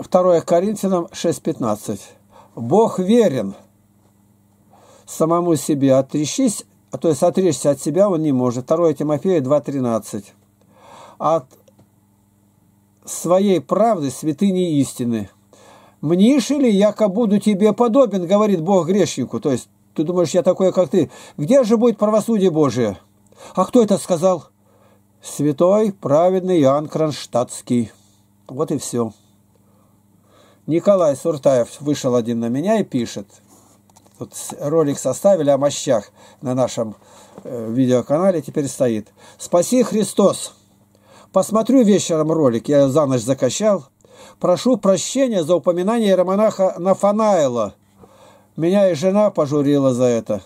2 Коринфянам 6.15. «Бог верен самому себе, отрещись, то есть отречься от себя он не может». 2 Тимофея 2.13. «От своей правды святыни истины». «Мнишь ли, яко буду тебе подобен, говорит Бог грешнику?» То есть ты думаешь, я такой, как ты. Где же будет правосудие Божие? А кто это сказал? Святой, праведный Иоанн Кронштадтский. Вот и все. Николай Суртаев вышел один на меня и пишет. Тут ролик составили о мощах на нашем э, видеоканале, теперь стоит. «Спаси Христос!» Посмотрю вечером ролик, я за ночь закачал. Прошу прощения за упоминание иеромонаха Нафанаила. Меня и жена пожурила за это.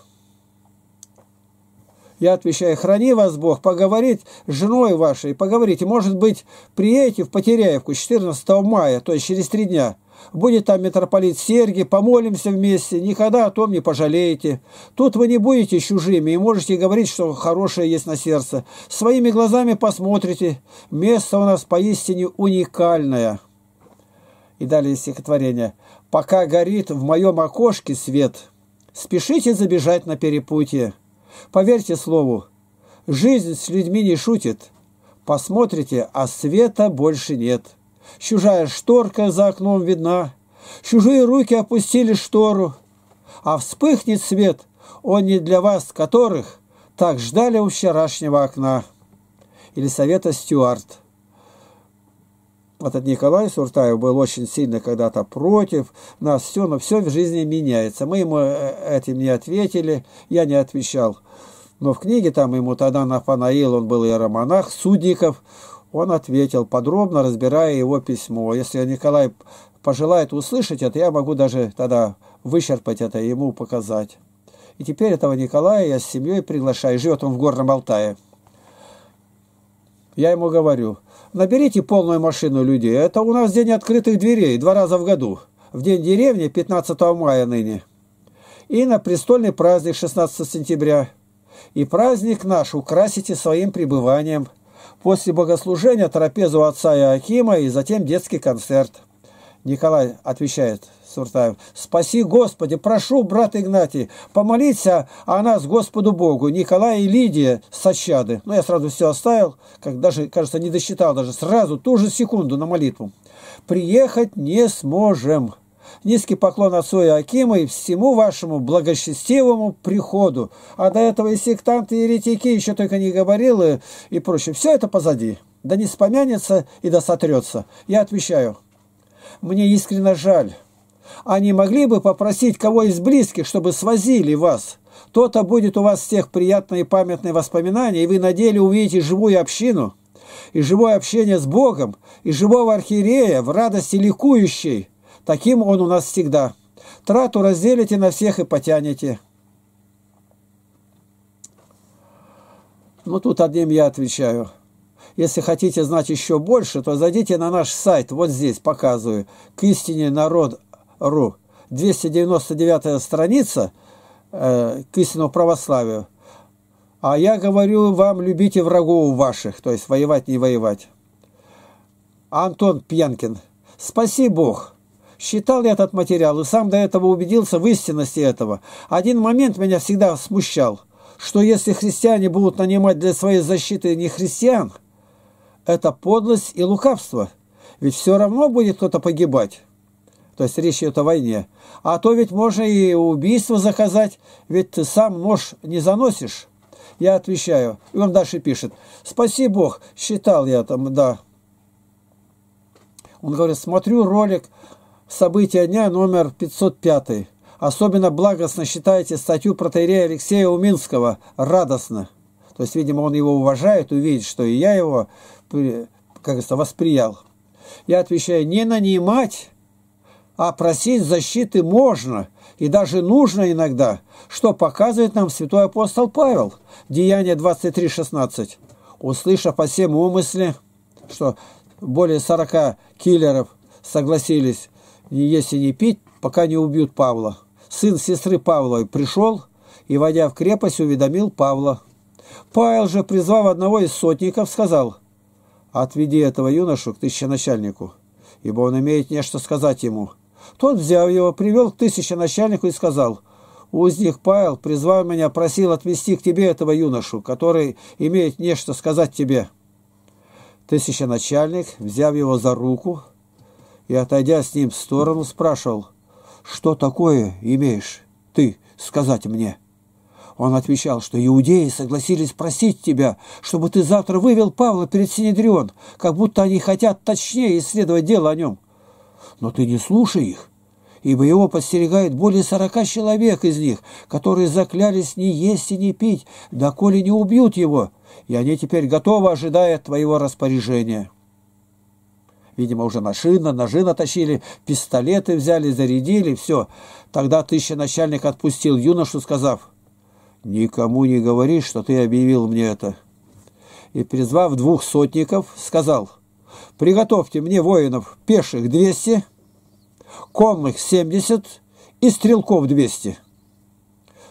Я отвечаю, храни вас Бог, поговорить с женой вашей, поговорите. Может быть, приедете в Потеряевку 14 мая, то есть через три дня. Будет там митрополит Сергий, помолимся вместе, никогда о том не пожалеете. Тут вы не будете чужими и можете говорить, что хорошее есть на сердце. Своими глазами посмотрите. Место у нас поистине уникальное. И далее стихотворение. «Пока горит в моем окошке свет, спешите забежать на перепутье. Поверьте слову, жизнь с людьми не шутит. Посмотрите, а света больше нет». Чужая шторка за окном видна, Чужие руки опустили штору, А вспыхнет свет, он не для вас, которых Так ждали у вчерашнего окна. Или совета Стюарт этот Николай Суртаев был очень сильно когда-то против нас, все, но все в жизни меняется. Мы ему э, этим не ответили, я не отвечал. Но в книге там ему тогда на Фанаил, он был и романах Судников, он ответил, подробно разбирая его письмо. Если Николай пожелает услышать это, я могу даже тогда вычерпать это и ему показать. И теперь этого Николая я с семьей приглашаю. Живет он в Горном Алтае. Я ему говорю, наберите полную машину людей. Это у нас день открытых дверей, два раза в году. В день деревни, 15 мая ныне. И на престольный праздник 16 сентября. И праздник наш украсите своим пребыванием – После богослужения трапезу отца Иоакима и затем детский концерт. Николай отвечает Суртаев, «Спаси Господи! Прошу, брат Игнатий, помолиться о нас Господу Богу, Николай и Лидия с Сощады». Ну, я сразу все оставил, как даже, кажется, не досчитал даже, сразу, ту же секунду на молитву. «Приехать не сможем». Низкий поклон отцу Иоакима и всему вашему благочестивому приходу. А до этого и сектанты, и еретики, еще только не говорил и, прочее. Все это позади. Да не спомянется и да сотрется. Я отвечаю. Мне искренне жаль. Они могли бы попросить кого из близких, чтобы свозили вас. То-то будет у вас всех приятные и памятные воспоминания, и вы на деле увидите живую общину, и живое общение с Богом, и живого архиерея в радости ликующей, Таким он у нас всегда. Трату разделите на всех и потянете. Ну, тут одним я отвечаю. Если хотите знать еще больше, то зайдите на наш сайт, вот здесь показываю, к истине народ.ру. 299 страница э, к истинному православию. А я говорю вам, любите врагов ваших, то есть воевать, не воевать. Антон Пьянкин. Спаси Бог. Считал я этот материал и сам до этого убедился в истинности этого. Один момент меня всегда смущал, что если христиане будут нанимать для своей защиты не христиан, это подлость и лукавство, ведь все равно будет кто-то погибать. То есть речь идет о войне. А то ведь можно и убийство заказать, ведь ты сам нож не заносишь. Я отвечаю. И он дальше пишет. Спаси Бог, считал я там, да. Он говорит, смотрю ролик, События дня номер 505. Особенно благостно считайте статью протеерея Алексея Уминского «Радостно». То есть, видимо, он его уважает, увидит, что и я его, как говорится, восприял. Я отвечаю, не нанимать, а просить защиты можно и даже нужно иногда, что показывает нам святой апостол Павел. Деяние 23.16. Услышав по всем умысле, что более 40 киллеров согласились и если не пить, пока не убьют Павла. Сын сестры Павловой пришел и, войдя в крепость, уведомил Павла. Павел же, призвав одного из сотников, сказал, «Отведи этого юношу к тысяченачальнику, ибо он имеет нечто сказать ему». Тот, взяв его, привел к тысяченачальнику и сказал, «Узник Павел, призвав меня, просил отвести к тебе этого юношу, который имеет нечто сказать тебе». Тысяченачальник, взяв его за руку, и, отойдя с ним в сторону, спрашивал, «Что такое имеешь ты сказать мне?» Он отвечал, что иудеи согласились просить тебя, чтобы ты завтра вывел Павла перед Синедрион, как будто они хотят точнее исследовать дело о нем. Но ты не слушай их, ибо его подстерегает более сорока человек из них, которые заклялись не есть и не пить, доколе не убьют его, и они теперь готовы, ожидая твоего распоряжения». Видимо, уже машина, ножи натащили, пистолеты взяли, зарядили, все. Тогда тысяча начальник отпустил юношу, сказав, «Никому не говори, что ты объявил мне это». И, призвав двух сотников, сказал, «Приготовьте мне воинов пеших двести, конных семьдесят и стрелков двести»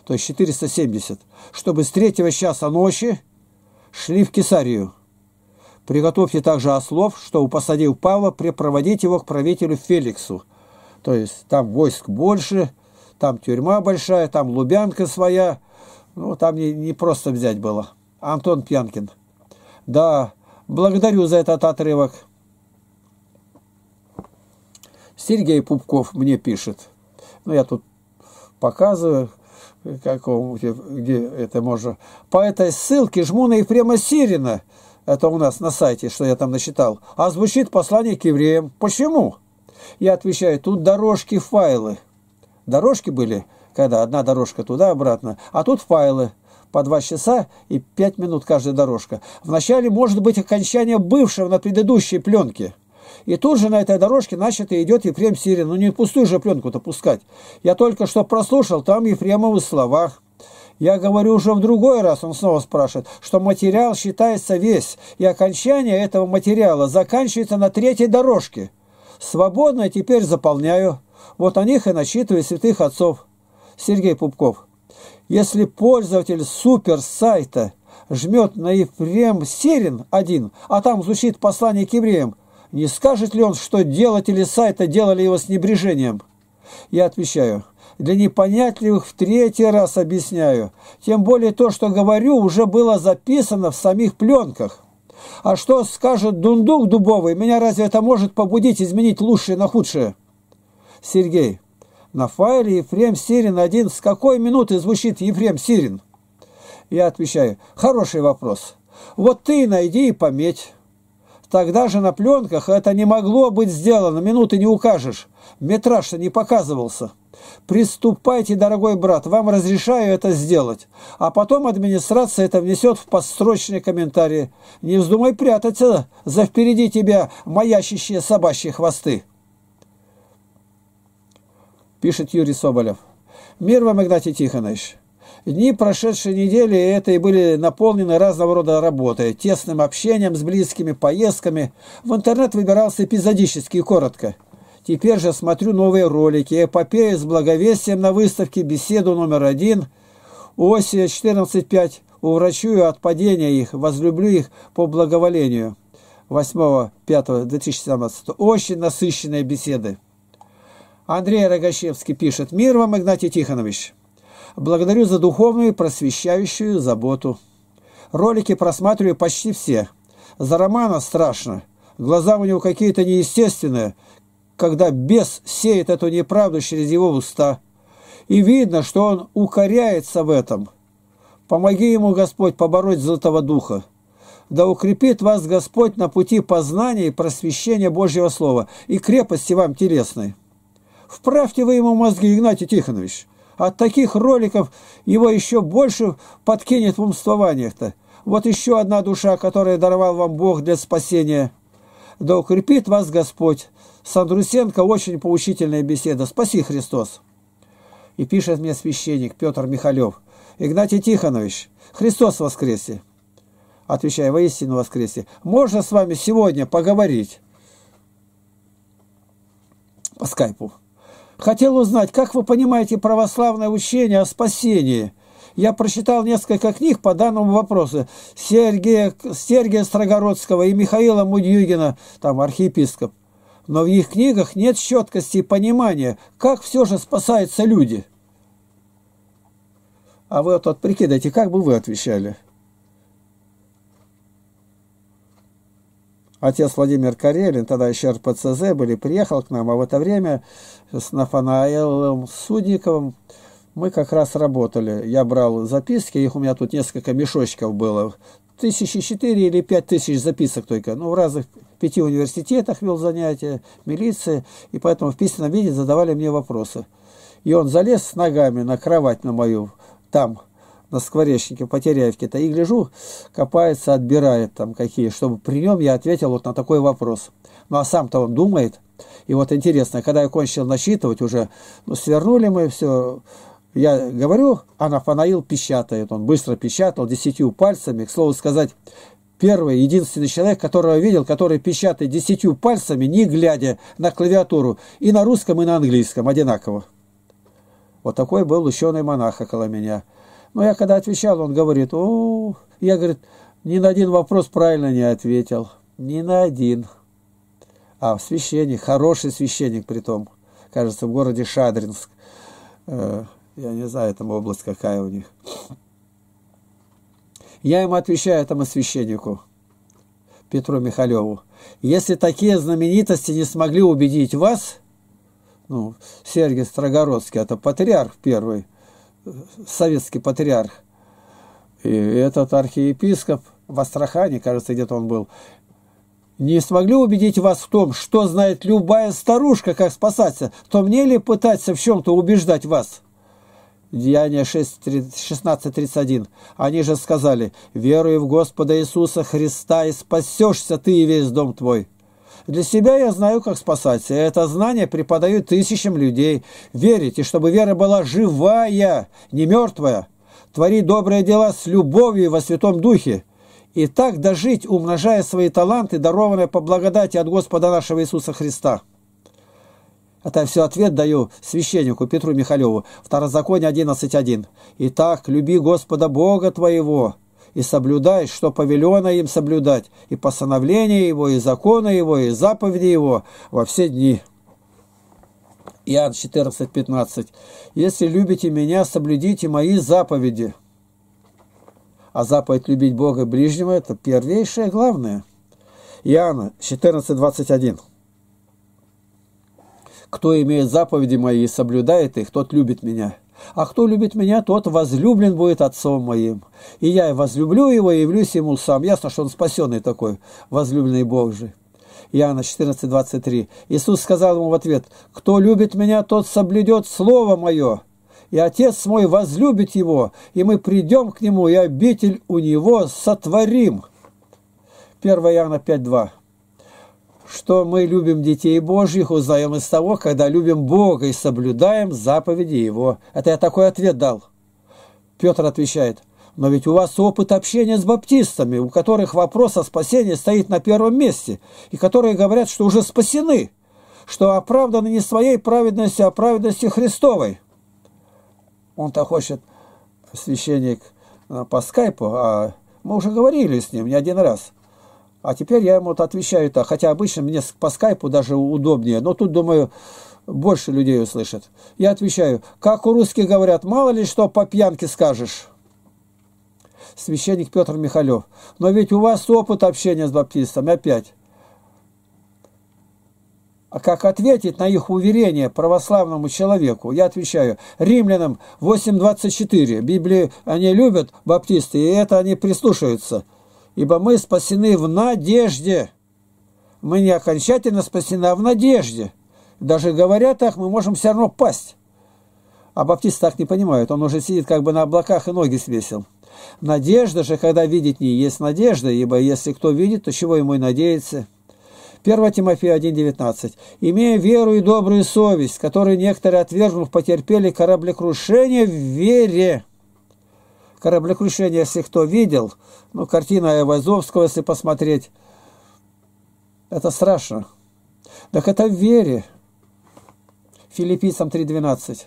то есть 470, чтобы с третьего часа ночи шли в Кесарию. Приготовьте также ослов, чтобы, посадив Павла, препроводить его к правителю Феликсу. То есть там войск больше, там тюрьма большая, там Лубянка своя. Ну, там не, не просто взять было. Антон Пьянкин. Да, благодарю за этот отрывок. Сергей Пупков мне пишет. Ну, я тут показываю, как он где это можно. По этой ссылке жму на Ефрема Сирина – это у нас на сайте, что я там насчитал, а звучит послание к евреям. Почему? Я отвечаю, тут дорожки, файлы. Дорожки были, когда одна дорожка туда-обратно, а тут файлы по два часа и пять минут каждая дорожка. Вначале может быть окончание бывшего на предыдущей пленке. И тут же на этой дорожке начато идет Ефрем Сирин. Ну не пустую же пленку-то пускать. Я только что прослушал там Ефремовы словах. Я говорю уже в другой раз, он снова спрашивает, что материал считается весь, и окончание этого материала заканчивается на третьей дорожке. Свободно теперь заполняю. Вот о них и начитываю святых отцов. Сергей Пупков. Если пользователь суперсайта жмет на Ефрем сирин один, а там звучит послание к евреям, не скажет ли он, что делатели сайта делали его с небрежением? Я отвечаю – для непонятливых в третий раз объясняю. Тем более то, что говорю, уже было записано в самих пленках. А что скажет дундук дубовый, меня разве это может побудить изменить лучшее на худшее? Сергей. На файле Ефрем Сирин один. С какой минуты звучит Ефрем Сирин? Я отвечаю. Хороший вопрос. Вот ты найди и пометь. Тогда же на пленках это не могло быть сделано, минуты не укажешь. Метраж-то не показывался. Приступайте, дорогой брат, вам разрешаю это сделать. А потом администрация это внесет в подстрочные комментарии. Не вздумай прятаться за впереди тебя маящие собачьи хвосты. Пишет Юрий Соболев. Мир вам, Игнатий Тихонович. Дни прошедшей недели это и были наполнены разного рода работой, тесным общением с близкими, поездками. В интернет выбирался эпизодически и коротко. Теперь же смотрю новые ролики. Эпопея с благовестием на выставке, беседу номер один, Осия 14.5. Уврачую от падения их, возлюблю их по благоволению. 8.5.2017. Очень насыщенные беседы. Андрей Рогачевский пишет. Мир вам, Игнатий Тихонович. Благодарю за духовную и просвещающую заботу. Ролики просматриваю почти все. За романа страшно. Глаза у него какие-то неестественные когда бес сеет эту неправду через его уста. И видно, что он укоряется в этом. Помоги ему, Господь, побороть золотого духа. Да укрепит вас Господь на пути познания и просвещения Божьего Слова и крепости вам телесной. Вправьте вы ему мозги, Игнатий Тихонович. От таких роликов его еще больше подкинет в умствованиях-то. Вот еще одна душа, которую даровал вам Бог для спасения. Да укрепит вас Господь Сандрусенко очень поучительная беседа. Спаси Христос. И пишет мне священник Петр Михалев. Игнатий Тихонович, Христос воскресе. Отвечаю, воистину воскресе. Можно с вами сегодня поговорить? По скайпу. Хотел узнать, как вы понимаете православное учение о спасении? Я прочитал несколько книг по данному вопросу Сергея, Сергея Строгородского и Михаила Мудюгина, там архиепископ но в их книгах нет четкости и понимания, как все же спасаются люди. А вы вот, прикидайте, как бы вы отвечали? Отец Владимир Карелин, тогда еще РПЦЗ были, приехал к нам, а в это время с Нафанаилом Судниковым мы как раз работали. Я брал записки, их у меня тут несколько мешочков было тысячи четыре или пять тысяч записок только. Ну, в разных пяти университетах вел занятия, милиция, и поэтому в письменном виде задавали мне вопросы. И он залез с ногами на кровать на мою, там, на скворечнике, Потеряевке-то, и гляжу, копается, отбирает там какие, чтобы при нем я ответил вот на такой вопрос. Ну, а сам-то он думает. И вот интересно, когда я кончил насчитывать уже, ну, свернули мы все, я говорю, а Нафанаил печатает. Он быстро печатал десятью пальцами. К слову сказать, первый, единственный человек, которого видел, который печатает десятью пальцами, не глядя на клавиатуру, и на русском, и на английском одинаково. Вот такой был ученый-монах около меня. Но я когда отвечал, он говорит, о, я, говорит, ни на один вопрос правильно не ответил. Ни на один. А священник, хороший священник при том, кажется, в городе Шадринск. Э, я не знаю, там область какая у них. Я ему отвечаю, этому священнику, Петру Михалеву, если такие знаменитости не смогли убедить вас, ну, Сергей Строгородский, это патриарх первый, советский патриарх, и этот архиепископ в Астрахане, кажется, где-то он был, не смогли убедить вас в том, что знает любая старушка, как спасаться, то мне ли пытаться в чем-то убеждать вас? Деяния 16.31. Они же сказали, «Веруй в Господа Иисуса Христа, и спасешься ты и весь дом твой». Для себя я знаю, как спасать. Это знание преподаю тысячам людей. верить. И чтобы вера была живая, не мертвая. Твори добрые дела с любовью во Святом Духе. И так дожить, умножая свои таланты, дарованные по благодати от Господа нашего Иисуса Христа. Это все ответ даю священнику Петру Михалеву, Второзаконие 11.1. «Итак, люби Господа Бога твоего, и соблюдай, что повелено им соблюдать, и постановление его, и законы его, и заповеди его во все дни». Иоанн 14.15. «Если любите меня, соблюдите мои заповеди». А заповедь любить Бога ближнего – это первейшее главное. Иоанна 14.21. Кто имеет заповеди мои и соблюдает их, тот любит меня. А кто любит меня, тот возлюблен будет отцом моим. И я возлюблю его и явлюсь ему сам. Ясно, что он спасенный такой, возлюбленный Божий. Иоанна 14, 23. Иисус сказал ему в ответ, «Кто любит меня, тот соблюдет слово мое, и Отец мой возлюбит его, и мы придем к нему, и обитель у него сотворим». 1 Иоанна 5, 2 что мы любим детей Божьих, узнаем из того, когда любим Бога и соблюдаем заповеди Его. Это я такой ответ дал. Петр отвечает, но ведь у вас опыт общения с баптистами, у которых вопрос о спасении стоит на первом месте, и которые говорят, что уже спасены, что оправданы не своей праведностью, а праведностью Христовой. Он-то хочет, священник э, по скайпу, а мы уже говорили с ним не один раз – а теперь я ему вот отвечаю так, хотя обычно мне по скайпу даже удобнее, но тут, думаю, больше людей услышат. Я отвечаю, как у русских говорят, мало ли что по пьянке скажешь. Священник Петр Михалев, но ведь у вас опыт общения с баптистами опять. А как ответить на их уверение православному человеку? Я отвечаю, римлянам 8.24, Библию они любят, баптисты, и это они прислушаются – ибо мы спасены в надежде. Мы не окончательно спасены, а в надежде. Даже говоря так, мы можем все равно пасть. А баптист так не понимает, он уже сидит как бы на облаках и ноги свесил. Надежда же, когда видит не есть надежда, ибо если кто видит, то чего ему и надеяться. 1 Тимофея 1,19. «Имея веру и добрую совесть, которые некоторые, отвергнув, потерпели кораблекрушение в вере». Кораблекрушение, если кто видел, ну, картина Айвазовского, если посмотреть, это страшно. Так это в вере. Филиппийцам 3.12.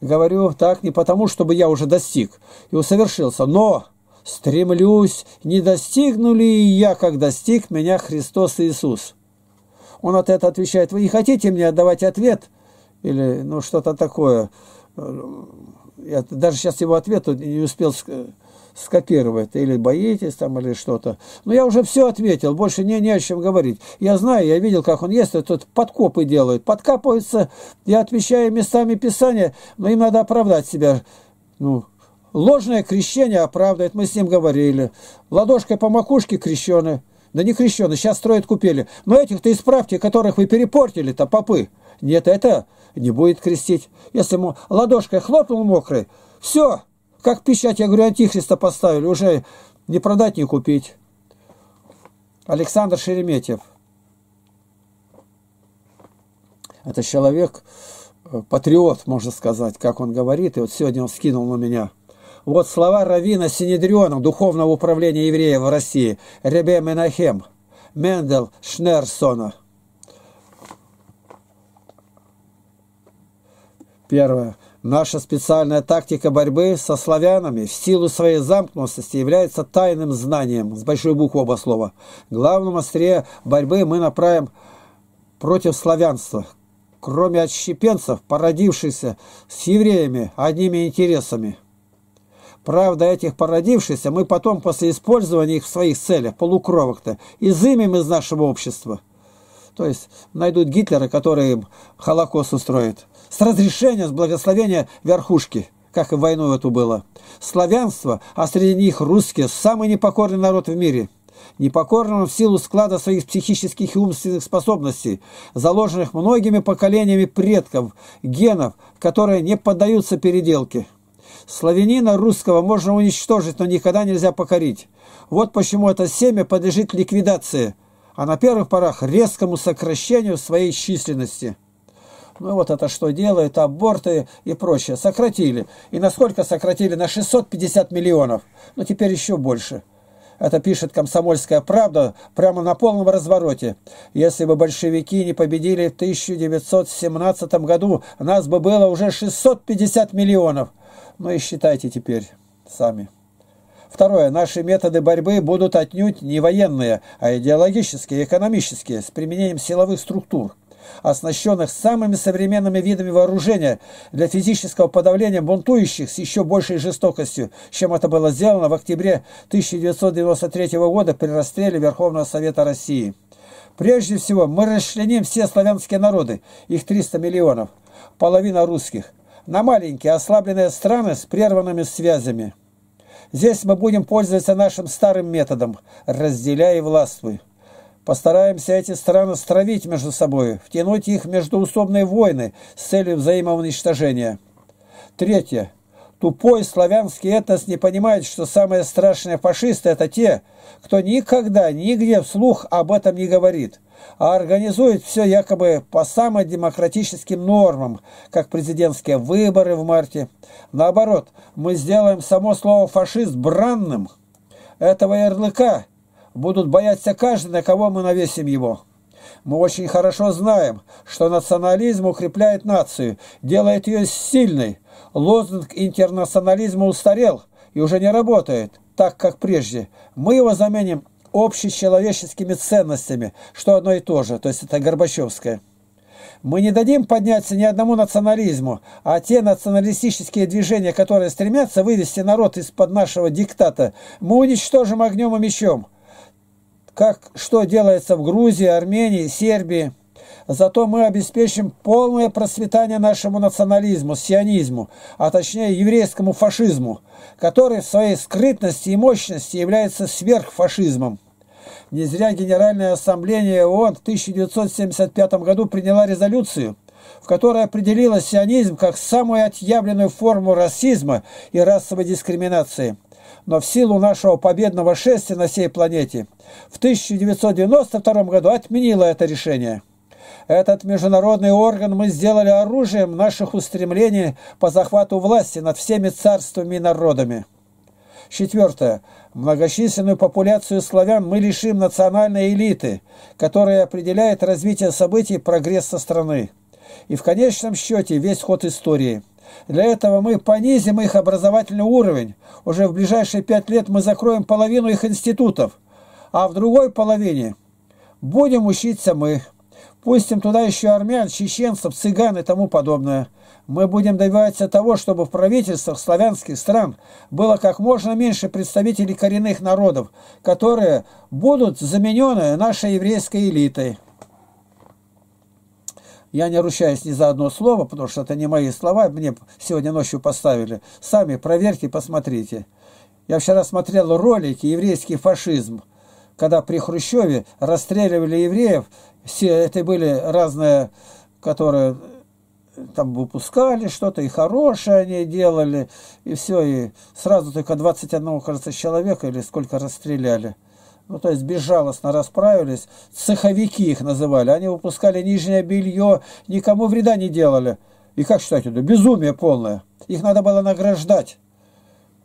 Говорю так не потому, чтобы я уже достиг и усовершился, но стремлюсь, не достигну ли я, как достиг меня Христос Иисус. Он от этого отвечает, вы не хотите мне отдавать ответ? Или ну что-то такое я даже сейчас его ответ не успел скопировать. Или боитесь там, или что-то. Но я уже все ответил, больше не, не о чем говорить. Я знаю, я видел, как он есть, тут подкопы делают, Подкапывается, я отвечаю местами Писания, но им надо оправдать себя. Ну, ложное крещение оправдывает, мы с ним говорили. Ладошкой по макушке крещены, Да не крещены. сейчас строят купели. Но этих-то исправьте, которых вы перепортили-то, попы. Нет, это не будет крестить. Если ему ладошкой хлопнул мокрый, все, как печать, я говорю, антихриста поставили, уже не продать, не купить. Александр Шереметьев. Это человек, э, патриот, можно сказать, как он говорит. И вот сегодня он скинул на меня. Вот слова Равина Синедриона, духовного управления евреев в России, Ребе Менахем, Мендел Шнерсона – Первое. Наша специальная тактика борьбы со славянами в силу своей замкнутости является тайным знанием, с большой буквы оба слова. Главным острее борьбы мы направим против славянства, кроме отщепенцев, породившихся с евреями одними интересами. Правда, этих породившихся мы потом после использования их в своих целях, полукровок-то, изымем из нашего общества то есть найдут Гитлера, который Холокост устроит. С разрешения, с благословения верхушки, как и в войну эту было. Славянство, а среди них русские, самый непокорный народ в мире – непокорным в силу склада своих психических и умственных способностей, заложенных многими поколениями предков, генов, которые не поддаются переделке. Славянина русского можно уничтожить, но никогда нельзя покорить. Вот почему это семя подлежит ликвидации, а на первых порах резкому сокращению своей численности. Ну вот это что делает, аборты и прочее. Сократили. И насколько сократили? На 650 миллионов. Ну теперь еще больше. Это пишет «Комсомольская правда» прямо на полном развороте. Если бы большевики не победили в 1917 году, нас бы было уже 650 миллионов. Ну и считайте теперь сами. Второе. Наши методы борьбы будут отнюдь не военные, а идеологические и экономические, с применением силовых структур, оснащенных самыми современными видами вооружения для физического подавления бунтующих с еще большей жестокостью, чем это было сделано в октябре 1993 года при расстреле Верховного Совета России. Прежде всего, мы расчленим все славянские народы, их 300 миллионов, половина русских, на маленькие ослабленные страны с прерванными связями. Здесь мы будем пользоваться нашим старым методом «разделяй и властвуй». Постараемся эти страны стравить между собой, втянуть их в междуусобные войны с целью взаимоуничтожения. Третье. Тупой славянский этнос не понимает, что самые страшные фашисты – это те, кто никогда, нигде вслух об этом не говорит а организует все якобы по самодемократическим нормам, как президентские выборы в марте. Наоборот, мы сделаем само слово «фашист» бранным. Этого ярлыка будут бояться каждый, на кого мы навесим его. Мы очень хорошо знаем, что национализм укрепляет нацию, делает ее сильной. Лозунг интернационализма устарел и уже не работает так, как прежде. Мы его заменим общечеловеческими ценностями, что одно и то же, то есть это Горбачевское. Мы не дадим подняться ни одному национализму, а те националистические движения, которые стремятся вывести народ из-под нашего диктата, мы уничтожим огнем и мечом. Как что делается в Грузии, Армении, Сербии. Зато мы обеспечим полное процветание нашему национализму, сионизму, а точнее еврейскому фашизму, который в своей скрытности и мощности является сверхфашизмом. Не зря Генеральная Ассамблея ООН в 1975 году приняла резолюцию, в которой определила сионизм как самую отъявленную форму расизма и расовой дискриминации. Но в силу нашего победного шествия на всей планете в 1992 году отменила это решение. Этот международный орган мы сделали оружием наших устремлений по захвату власти над всеми царствами и народами. Четвертое. Многочисленную популяцию славян мы лишим национальной элиты, которая определяет развитие событий прогресса страны. И в конечном счете весь ход истории. Для этого мы понизим их образовательный уровень. Уже в ближайшие пять лет мы закроем половину их институтов, а в другой половине будем учиться мы. Пустим туда еще армян, чеченцев, цыган и тому подобное. Мы будем добиваться того, чтобы в правительствах славянских стран было как можно меньше представителей коренных народов, которые будут заменены нашей еврейской элитой. Я не ручаюсь ни за одно слово, потому что это не мои слова, мне сегодня ночью поставили. Сами проверьте, посмотрите. Я вчера смотрел ролики «Еврейский фашизм», когда при Хрущеве расстреливали евреев, все это были разные, которые там выпускали что-то, и хорошее они делали, и все, и сразу только 21, кажется, человека или сколько расстреляли. Ну, то есть безжалостно расправились, цеховики их называли, они выпускали нижнее белье, никому вреда не делали. И как считать это? Безумие полное. Их надо было награждать.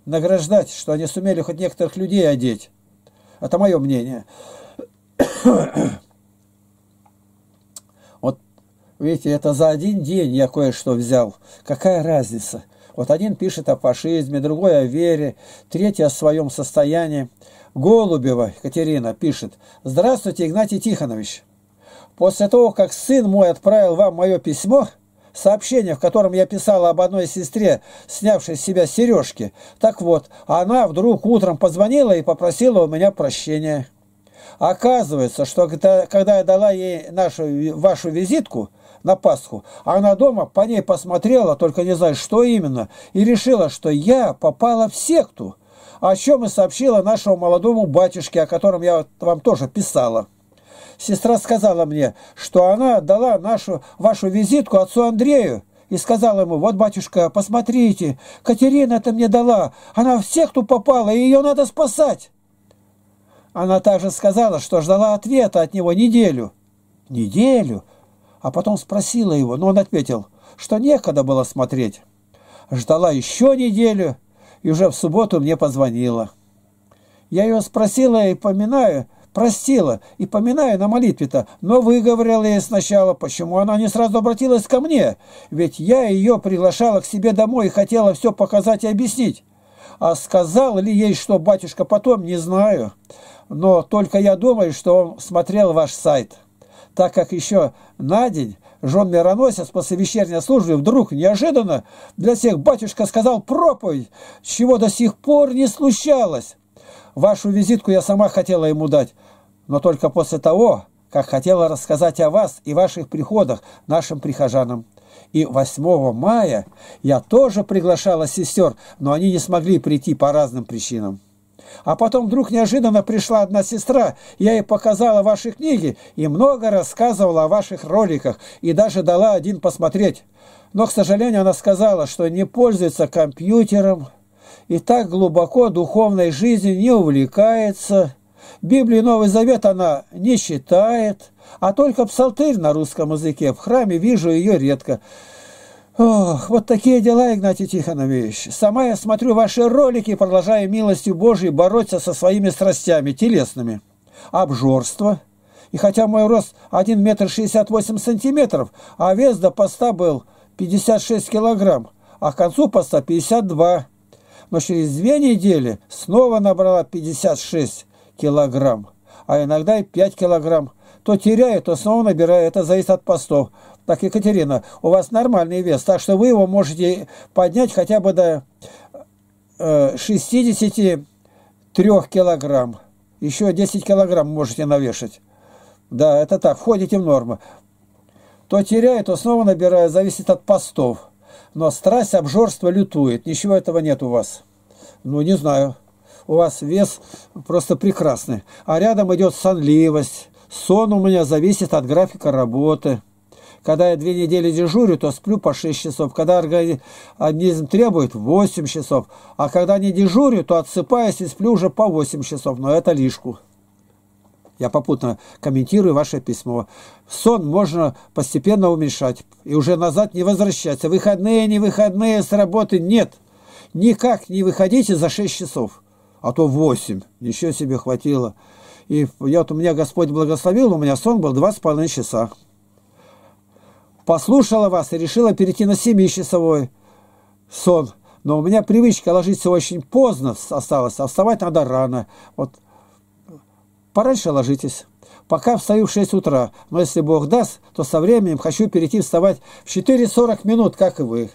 Награждать, что они сумели хоть некоторых людей одеть. Это мое мнение. Видите, это за один день я кое-что взял. Какая разница? Вот один пишет о фашизме, другой о вере, третий о своем состоянии. Голубева Катерина пишет. «Здравствуйте, Игнатий Тихонович. После того, как сын мой отправил вам мое письмо, сообщение, в котором я писала об одной сестре, снявшей с себя сережки, так вот, она вдруг утром позвонила и попросила у меня прощения». Оказывается, что когда я дала ей нашу, вашу визитку, на Пасху. Она дома по ней посмотрела, только не знаю, что именно, и решила, что я попала в секту, о чем и сообщила нашему молодому батюшке, о котором я вам тоже писала. Сестра сказала мне, что она отдала нашу, вашу визитку отцу Андрею, и сказала ему, «Вот, батюшка, посмотрите, Катерина это мне дала, она в секту попала, и ее надо спасать!» Она также сказала, что ждала ответа от него неделю. «Неделю?» а потом спросила его, но он ответил, что некогда было смотреть. Ждала еще неделю, и уже в субботу мне позвонила. Я ее спросила и поминаю, простила, и поминаю на молитве-то, но выговорила ей сначала, почему она не сразу обратилась ко мне, ведь я ее приглашала к себе домой и хотела все показать и объяснить. А сказал ли ей, что батюшка потом, не знаю, но только я думаю, что он смотрел ваш сайт» так как еще на день жен мироносец после вечерней службы вдруг неожиданно для всех батюшка сказал проповедь, чего до сих пор не случалось. Вашу визитку я сама хотела ему дать, но только после того, как хотела рассказать о вас и ваших приходах нашим прихожанам. И 8 мая я тоже приглашала сестер, но они не смогли прийти по разным причинам. А потом вдруг неожиданно пришла одна сестра, я ей показала ваши книги и много рассказывала о ваших роликах, и даже дала один посмотреть. Но, к сожалению, она сказала, что не пользуется компьютером и так глубоко духовной жизни не увлекается. Библию Новый Завет она не читает, а только псалтырь на русском языке. В храме вижу ее редко. Ох, вот такие дела, Игнатий Тихонович. Сама я смотрю ваши ролики, продолжая милостью Божией бороться со своими страстями телесными. Обжорство. И хотя мой рост 1 метр 68 сантиметров, а вес до поста был 56 килограмм, а к концу поста 52. Но через две недели снова набрала 56 килограмм, а иногда и 5 килограмм. То теряю, то снова набираю. Это зависит от постов. Так, Екатерина, у вас нормальный вес, так что вы его можете поднять хотя бы до 63 э, килограмм. Еще 10 килограмм можете навешать. Да, это так, входите в норму. То теряет, то снова набирает, зависит от постов. Но страсть, обжорство лютует. Ничего этого нет у вас. Ну, не знаю. У вас вес просто прекрасный. А рядом идет сонливость. Сон у меня зависит от графика работы. Когда я две недели дежурю, то сплю по 6 часов. Когда организм требует, 8 часов. А когда не дежурю, то отсыпаюсь и сплю уже по 8 часов. Но это лишку. Я попутно комментирую ваше письмо. Сон можно постепенно уменьшать и уже назад не возвращаться. Выходные, не выходные, с работы нет. Никак не выходите за 6 часов, а то 8. Ничего себе хватило. И я, вот у меня Господь благословил, у меня сон был 2,5 часа послушала вас и решила перейти на семичасовой сон. Но у меня привычка ложиться очень поздно осталась, а вставать надо рано. Вот пораньше ложитесь. Пока встаю в 6 утра, но если Бог даст, то со временем хочу перейти вставать в 4.40 минут, как и вы.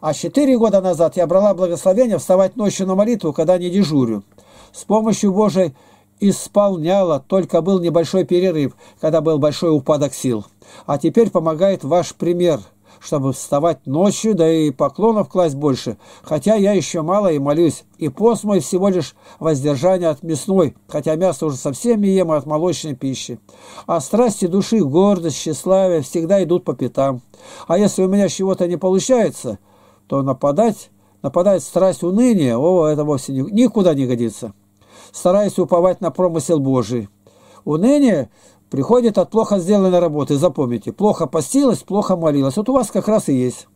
А 4 года назад я брала благословение вставать ночью на молитву, когда не дежурю. С помощью Божией исполняла, только был небольшой перерыв, когда был большой упадок сил. А теперь помогает ваш пример, чтобы вставать ночью, да и поклонов класть больше, хотя я еще мало и молюсь. И пост мой всего лишь воздержание от мясной, хотя мясо уже совсем не ем, и а от молочной пищи. А страсти души, гордость, тщеславие всегда идут по пятам. А если у меня чего-то не получается, то нападать, нападает страсть уныния, о, это вовсе никуда не годится. Стараюсь уповать на промысел Божий. Уныние приходит от плохо сделанной работы. Запомните, плохо постилась, плохо молилась. Вот у вас как раз и есть.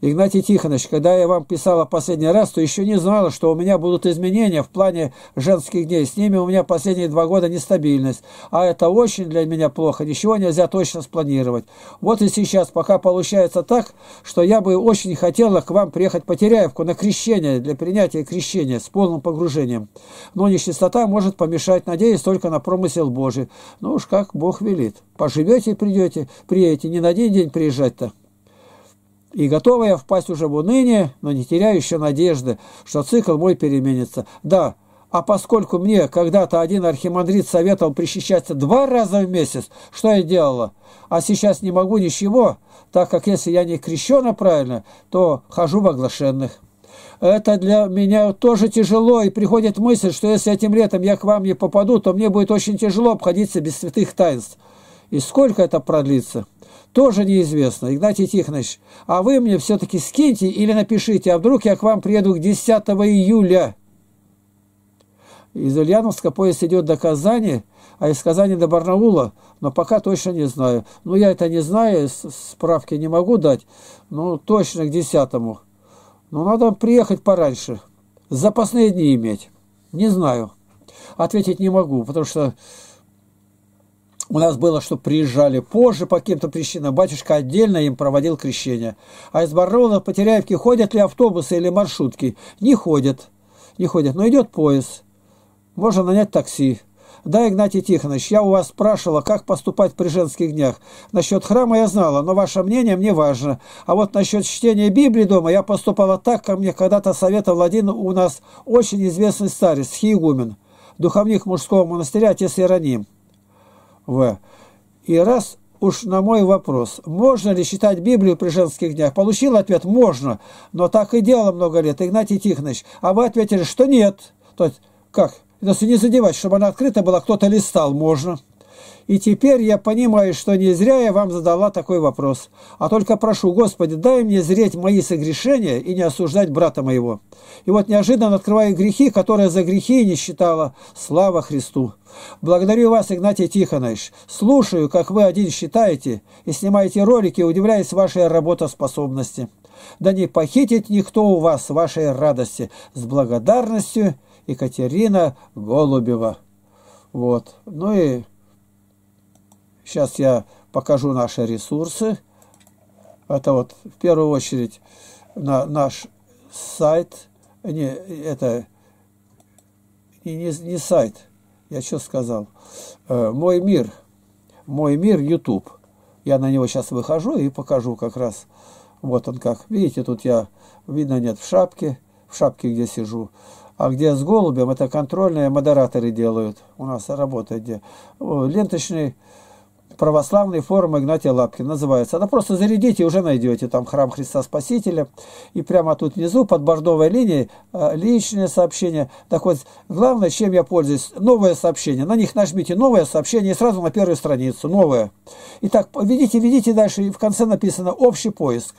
Игнатий Тихонович, когда я вам писала последний раз, то еще не знала, что у меня будут изменения в плане женских дней. С ними у меня последние два года нестабильность. А это очень для меня плохо. Ничего нельзя точно спланировать. Вот и сейчас пока получается так, что я бы очень хотела к вам приехать по Теряевку на крещение, для принятия крещения с полным погружением. Но нечистота может помешать, надеясь только на промысел Божий. Ну уж как Бог велит. Поживете и придете, приедете. Не на один день приезжать-то и готовая впасть уже в уныние, но не теряю еще надежды, что цикл мой переменится. Да, а поскольку мне когда-то один архимандрит советовал причащаться два раза в месяц, что я делала? А сейчас не могу ничего, так как если я не крещена правильно, то хожу в оглашенных. Это для меня тоже тяжело, и приходит мысль, что если этим летом я к вам не попаду, то мне будет очень тяжело обходиться без святых таинств. И сколько это продлится, тоже неизвестно. Игнатий Тихонович, а вы мне все-таки скиньте или напишите, а вдруг я к вам приеду к 10 июля. Из Ульяновска поезд идет до Казани, а из Казани до Барнаула, но пока точно не знаю. Ну, я это не знаю, справки не могу дать, но точно к 10 -му. Но надо приехать пораньше, запасные дни иметь. Не знаю. Ответить не могу, потому что у нас было, что приезжали позже по каким-то причинам, батюшка отдельно им проводил крещение. А из Барнаула потеряевки ходят ли автобусы или маршрутки? Не ходят, не ходят, но идет поезд. Можно нанять такси. Да, Игнатий Тихонович, я у вас спрашивала, как поступать при женских днях. Насчет храма я знала, но ваше мнение мне важно. А вот насчет чтения Библии дома я поступала так, как мне когда-то советовал один у нас очень известный старец, Хиегумен, духовник мужского монастыря, отец Иероним. В. И раз уж на мой вопрос, можно ли читать Библию при женских днях, получил ответ «можно», но так и делал много лет, Игнатий Тихонович. А вы ответили, что нет. То есть, как? Если не задевать, чтобы она открыта была, кто-то листал, можно. И теперь я понимаю, что не зря я вам задала такой вопрос. А только прошу, Господи, дай мне зреть мои согрешения и не осуждать брата моего. И вот неожиданно открываю грехи, которые за грехи не считала. Слава Христу! Благодарю вас, Игнатий Тихонович. Слушаю, как вы один считаете, и снимаете ролики, удивляясь вашей работоспособности. Да не похитит никто у вас вашей радости. С благодарностью, Екатерина Голубева. Вот. Ну и Сейчас я покажу наши ресурсы. Это вот в первую очередь на наш сайт. Не, это не, не, не сайт. Я что сказал? Э, мой мир. Мой мир YouTube. Я на него сейчас выхожу и покажу как раз. Вот он как. Видите, тут я, видно, нет в шапке. В шапке, где сижу. А где с голубем, это контрольные модераторы делают. У нас работает где. Ленточный православный форум Игнатия Лапкина называется. Да просто зарядите, уже найдете там храм Христа Спасителя. И прямо тут внизу, под бордовой линией, э, личное сообщение. Так вот, главное, чем я пользуюсь, новое сообщение. На них нажмите новое сообщение и сразу на первую страницу, новое. Итак, видите, видите дальше, и в конце написано «Общий поиск».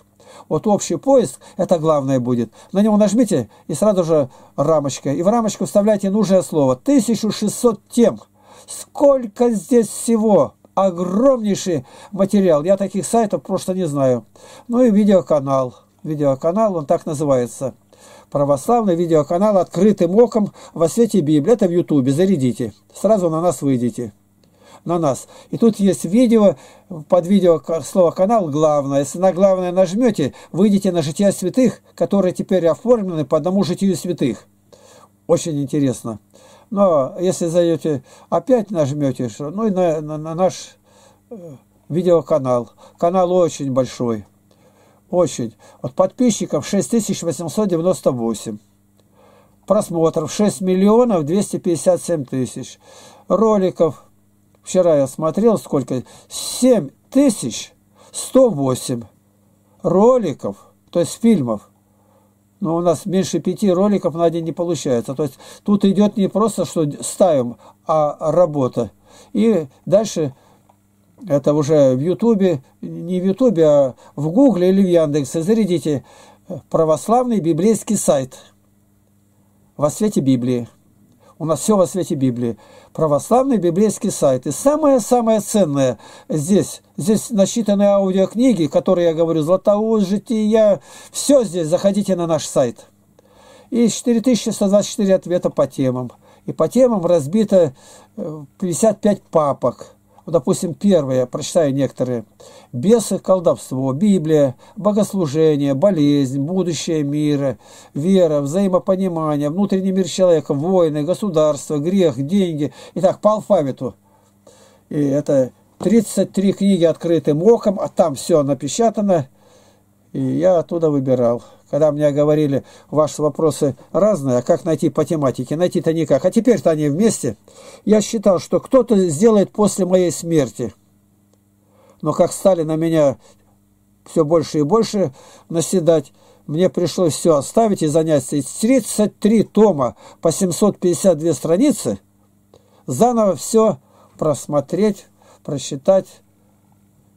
Вот общий поиск, это главное будет. На него нажмите, и сразу же рамочка. И в рамочку вставляйте нужное слово. 1600 тем. Сколько здесь всего? огромнейший материал. Я таких сайтов просто не знаю. Ну и видеоканал. Видеоканал, он так называется. Православный видеоканал открытым оком во свете Библии. Это в Ютубе. Зарядите. Сразу на нас выйдите. На нас. И тут есть видео, под видео слово «канал» главное. Если на главное нажмете, выйдете на «Жития святых», которые теперь оформлены по одному «Житию святых». Очень интересно. Но если зайдете, опять нажмете, ну и на, на, на наш э, видеоканал. Канал очень большой. Очень. Вот подписчиков 6898. Просмотров 6 миллионов 257 тысяч. Роликов вчера я смотрел сколько? 7 тысяч 108 роликов, то есть фильмов но у нас меньше пяти роликов на день не получается. То есть тут идет не просто, что ставим, а работа. И дальше это уже в Ютубе, не в Ютубе, а в Гугле или в Яндексе. Зарядите э, православный библейский сайт во свете Библии. У нас все во свете Библии православный библейский сайт. И самое-самое ценное здесь, здесь насчитаны аудиокниги, которые я говорю, Златоуст, Жития, все здесь, заходите на наш сайт. И 4124 ответа по темам. И по темам разбито 55 э, папок – ну, допустим, первое, прочитаю некоторые, бесы, колдовство, Библия, богослужение, болезнь, будущее мира, вера, взаимопонимание, внутренний мир человека, войны, государство, грех, деньги. И так по алфавиту. И это 33 книги открытым оком, а там все напечатано – и я оттуда выбирал. Когда мне говорили, ваши вопросы разные, а как найти по тематике? Найти-то никак. А теперь-то они вместе. Я считал, что кто-то сделает после моей смерти. Но как стали на меня все больше и больше наседать, мне пришлось все оставить и заняться. Из 33 тома по 752 страницы заново все просмотреть, просчитать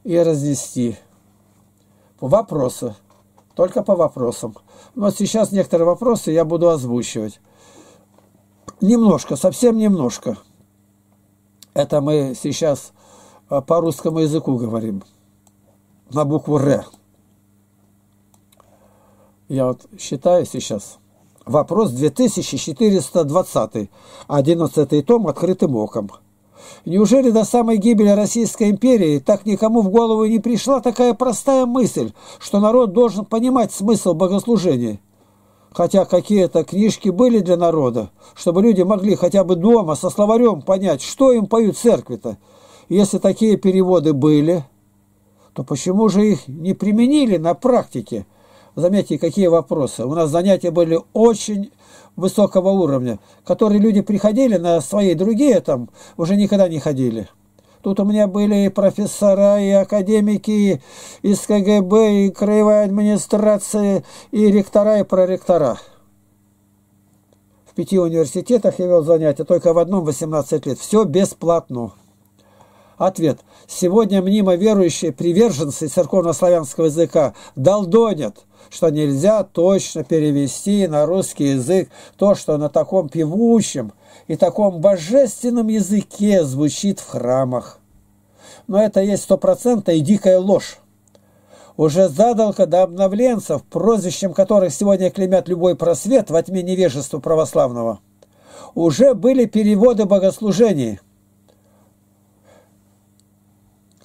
и разнести. Вопросы. Только по вопросам. Но сейчас некоторые вопросы я буду озвучивать. Немножко, совсем немножко. Это мы сейчас э, по русскому языку говорим. На букву «Р». Я вот считаю сейчас. Вопрос 2420. 11 том «Открытым оком». Неужели до самой гибели Российской империи так никому в голову не пришла такая простая мысль, что народ должен понимать смысл богослужения? Хотя какие-то книжки были для народа, чтобы люди могли хотя бы дома со словарем понять, что им поют церкви-то. Если такие переводы были, то почему же их не применили на практике? Заметьте, какие вопросы. У нас занятия были очень высокого уровня, которые люди приходили на свои, другие там уже никогда не ходили. Тут у меня были и профессора, и академики и из КГБ, и краевая администрация, и ректора, и проректора. В пяти университетах я вел занятия, только в одном 18 лет. Все бесплатно. Ответ. Сегодня мнимо верующие приверженцы церковнославянского языка долдонят, что нельзя точно перевести на русский язык то, что на таком певущем и таком божественном языке звучит в храмах. Но это есть стопроцентная и дикая ложь. Уже задолго до обновленцев, прозвищем которых сегодня клемят любой просвет во тьме невежества православного, уже были переводы богослужений –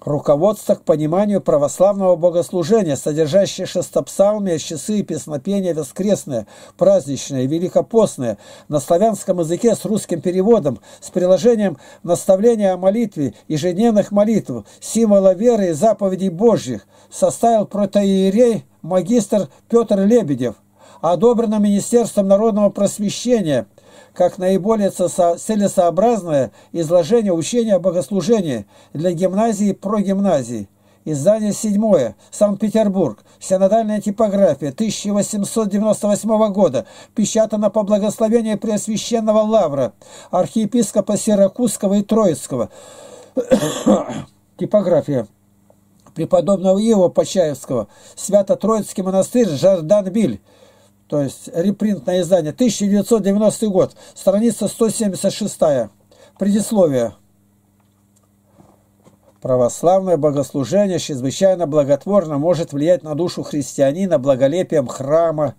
руководство к пониманию православного богослужения, содержащее шестопсалмия, часы и песнопения воскресные, праздничные, великопостные, на славянском языке с русским переводом, с приложением наставления о молитве, ежедневных молитв, символа веры и заповедей Божьих, составил протоиерей магистр Петр Лебедев, одобрено Министерством народного просвещения – как наиболее целесообразное изложение учения о богослужении для гимназии и прогимназии. Издание 7. Санкт-Петербург. Синодальная типография. 1898 года. Печатано по благословению Преосвященного Лавра, архиепископа Сиракузского и Троицкого. Типография преподобного Иова Почаевского, Свято-Троицкий монастырь Жарданбиль, то есть репринтное издание, 1990 год, страница 176, предисловие. Православное богослужение чрезвычайно благотворно может влиять на душу христианина благолепием храма,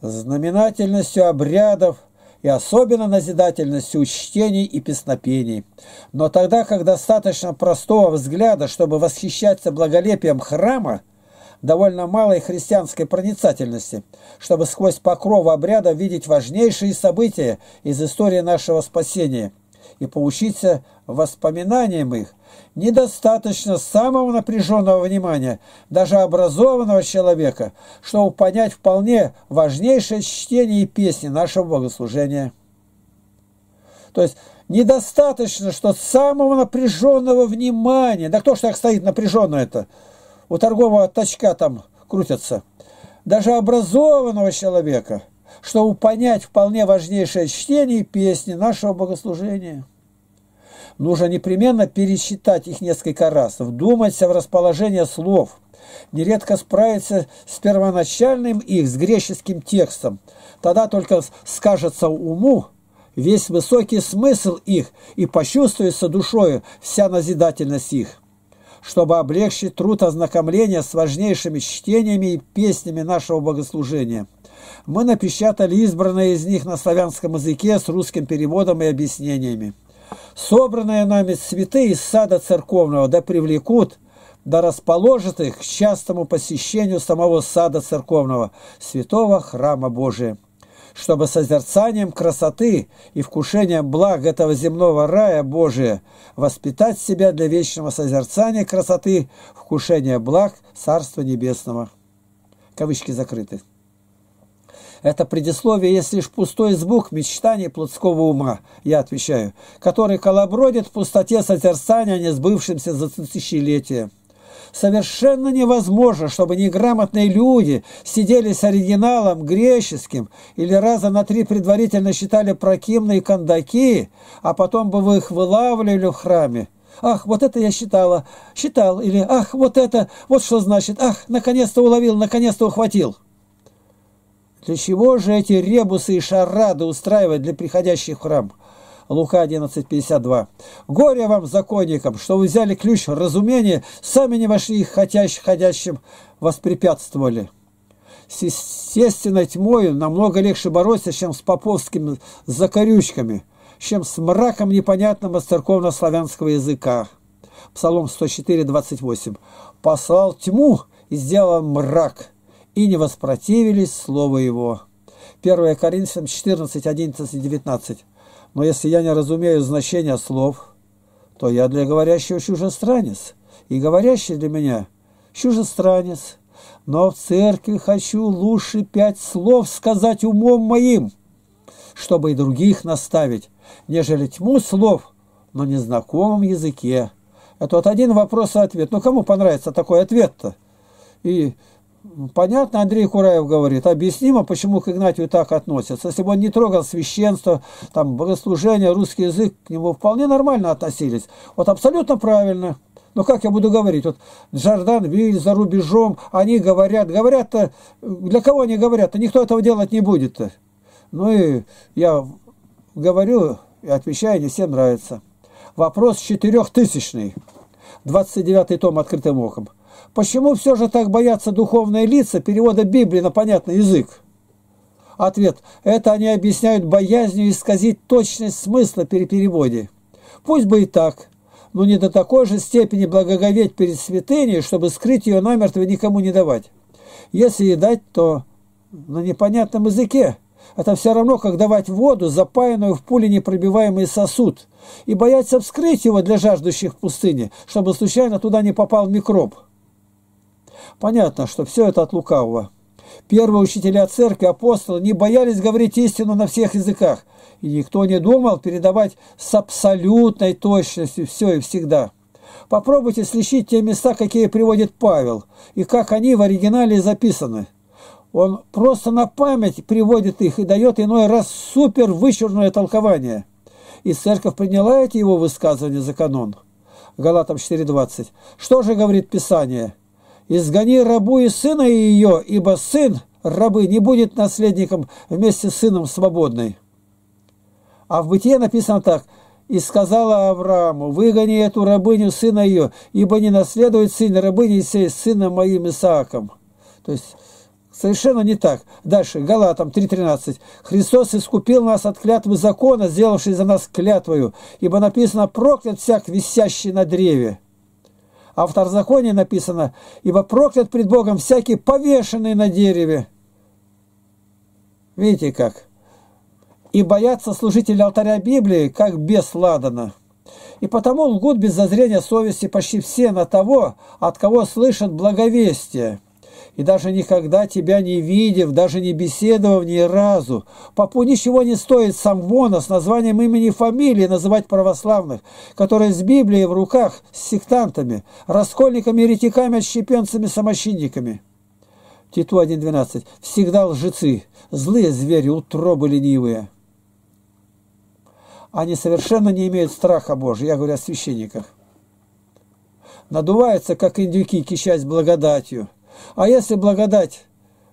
знаменательностью обрядов, и особенно назидательностью чтений и песнопений. Но тогда, как достаточно простого взгляда, чтобы восхищаться благолепием храма, довольно малой христианской проницательности, чтобы сквозь покров обряда видеть важнейшие события из истории нашего спасения и поучиться воспоминаниям их. Недостаточно самого напряженного внимания, даже образованного человека, чтобы понять вполне важнейшее чтение и песни нашего богослужения. То есть недостаточно, что самого напряженного внимания, да кто ж так стоит напряженно это, у торгового точка там крутятся. Даже образованного человека, чтобы понять вполне важнейшее чтение песни нашего богослужения. Нужно непременно пересчитать их несколько раз, вдуматься в расположение слов, нередко справиться с первоначальным их, с греческим текстом. Тогда только скажется уму весь высокий смысл их и почувствуется душою вся назидательность их чтобы облегчить труд ознакомления с важнейшими чтениями и песнями нашего богослужения. Мы напечатали избранные из них на славянском языке с русским переводом и объяснениями. Собранные нами цветы из сада церковного да привлекут, да расположат их к частому посещению самого сада церковного, святого храма Божия чтобы созерцанием красоты и вкушением благ этого земного рая Божия воспитать себя для вечного созерцания красоты, вкушения благ Царства Небесного. Кавычки закрыты. Это предисловие есть лишь пустой звук мечтаний плотского ума, я отвечаю, который колобродит в пустоте созерцания, не сбывшимся за тысячелетия. Совершенно невозможно, чтобы неграмотные люди сидели с оригиналом греческим или раза на три предварительно считали прокимные кондаки, а потом бы вы их вылавливали в храме. Ах, вот это я считала, считал, или ах, вот это, вот что значит, ах, наконец-то уловил, наконец-то ухватил. Для чего же эти ребусы и шарады устраивать для приходящих в храм? Лука 11.52. «Горе вам, законникам, что вы взяли ключ разумения, сами не вошли их хотящим, ходящим воспрепятствовали» с естественной тьмою намного легче бороться, чем с поповскими закорючками, чем с мраком непонятным из церковно-славянского языка. Псалом 104, 28. «Послал тьму и сделал мрак, и не воспротивились слову его». 1 Коринфянам 14, 11, 19. Но если я не разумею значения слов, то я для говорящего чужестранец, и говорящий для меня чужестранец. Но в церкви хочу лучше пять слов сказать умом моим, чтобы и других наставить, нежели тьму слов, на незнакомом языке. Это вот один вопрос и ответ. Ну, кому понравится такой ответ-то? И Понятно, Андрей Хураев говорит, объяснимо, почему к Игнатию так относятся. Если бы он не трогал священство, там, богослужение, русский язык, к нему вполне нормально относились. Вот абсолютно правильно. Но как я буду говорить? Вот Джордан, Виль, за рубежом, они говорят, говорят-то, э, для кого они говорят-то? Никто этого делать не будет-то. Ну и я говорю и отвечаю, не всем нравится. Вопрос четырехтысячный. 29 том открытым оком. Почему все же так боятся духовные лица перевода Библии на понятный язык? Ответ. Это они объясняют боязнью исказить точность смысла при переводе. Пусть бы и так, но не до такой же степени благоговеть перед святыней, чтобы скрыть ее намертво и никому не давать. Если и дать, то на непонятном языке. Это все равно, как давать воду, запаянную в пуле непробиваемый сосуд, и бояться вскрыть его для жаждущих в пустыне, чтобы случайно туда не попал микроб. Понятно, что все это от лукавого. Первые учителя церкви, апостолы, не боялись говорить истину на всех языках, и никто не думал передавать с абсолютной точностью все и всегда. Попробуйте слищить те места, какие приводит Павел, и как они в оригинале записаны. Он просто на память приводит их и дает иной раз супер вычурное толкование. И церковь приняла эти его высказывания за канон. Галатам 4.20. Что же говорит Писание? изгони рабу и сына ее, ибо сын рабы не будет наследником вместе с сыном свободной». А в Бытие написано так – и сказала Аврааму, выгони эту рабыню сына ее, ибо не наследует сын рабыни сей сына моим Исааком. То есть совершенно не так. Дальше, Галатам 3.13. Христос искупил нас от клятвы закона, сделавший за нас клятвою, ибо написано проклят всяк, висящий на древе. А в Второзаконии написано, ибо проклят пред Богом всякий повешенный на дереве. Видите как? И боятся служители алтаря Библии, как без ладана. И потому лгут без зазрения совести почти все на того, от кого слышат благовестие. И даже никогда тебя не видев, даже не беседовав ни разу. Попу ничего не стоит сам Вона с названием имени и фамилии называть православных, которые с Библией в руках, с сектантами, раскольниками, ретиками отщепенцами, самощинниками. Титу 1.12. Всегда лжецы, злые звери, утробы ленивые. Они совершенно не имеют страха Божия, я говорю о священниках. Надуваются, как индюки, кичась благодатью. А если благодать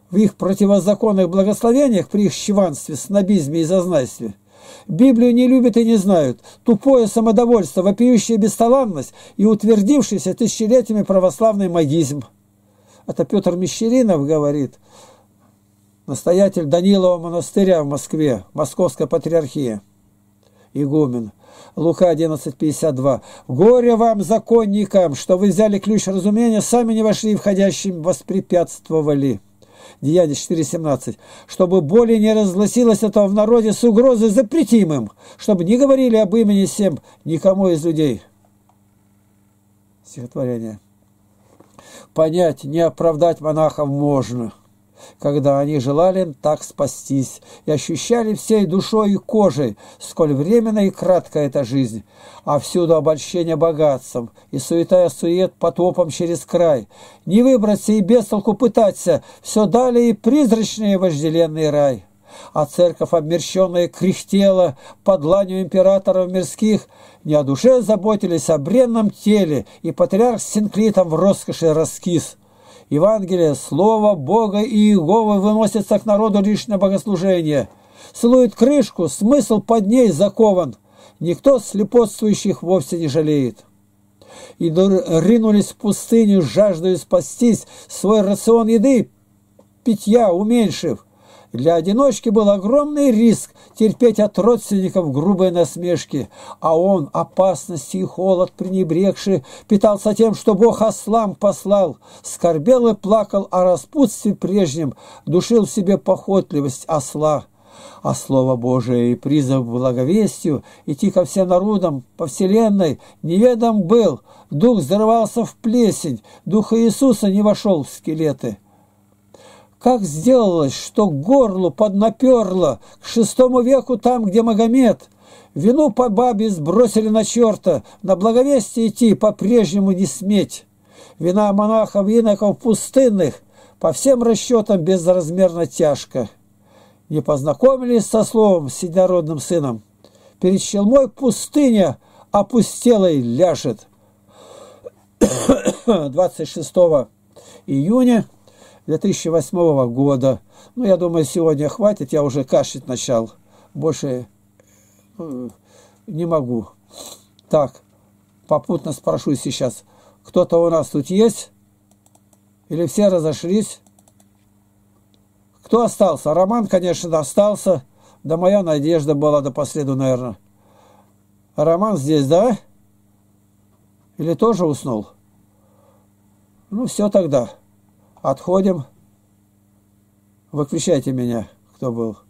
в их противозаконных благословениях, при их щеванстве, снобизме и зазнайстве – Библию не любят и не знают. Тупое самодовольство, вопиющая бесталанность и утвердившийся тысячелетиями православный магизм. Это Петр Мещеринов говорит, настоятель Данилова монастыря в Москве, Московская патриархия, игумен – Лука 11.52. «Горе вам, законникам, что вы взяли ключ разумения, сами не вошли и входящим воспрепятствовали». Деяние 4.17. «Чтобы более не разгласилось этого в народе с угрозой запретимым, чтобы не говорили об имени всем никому из людей». Стихотворение. Понять, не оправдать монахов можно – когда они желали так спастись, и ощущали всей душой и кожей, сколь временно и кратко эта жизнь, а всюду обольщение богатством, и суета и сует потопом через край. Не выбраться и без толку пытаться, все далее и призрачный и вожделенный рай. А церковь обмерщенная кряхтела под ланью императоров мирских, не о душе заботились о а бренном теле, и патриарх с синклитом в роскоши раскис – Евангелие, Слово Бога и Иеговы выносится к народу лишнее богослужение. Целует крышку, смысл под ней закован. Никто слепотствующих вовсе не жалеет. И ринулись в пустыню, жаждою спастись, свой рацион еды, питья уменьшив – для одиночки был огромный риск терпеть от родственников грубые насмешки, а он опасности и холод пренебрегший питался тем, что Бог ослам послал, скорбел и плакал о распутстве прежнем, душил в себе похотливость осла а Слово Божие и призыв благовестию идти ко всем народам по вселенной неведом был. Дух взрывался в плесень, духа Иисуса не вошел в скелеты. Как сделалось, что горло поднаперло к шестому веку там, где Магомед? Вину по бабе сбросили на черта, на благовестие идти по-прежнему не сметь. Вина монахов и иноков пустынных по всем расчетам безразмерно тяжко. Не познакомились со словом с сыном. Перед щелмой пустыня опустелой ляжет. 26 июня 2008 года. Ну, я думаю, сегодня хватит, я уже кашлять начал. Больше ну, не могу. Так, попутно спрошу сейчас, кто-то у нас тут есть? Или все разошлись? Кто остался? Роман, конечно, остался. Да моя надежда была до последу, наверное. Роман здесь, да? Или тоже уснул? Ну, все тогда. Отходим. Выключайте меня, кто был.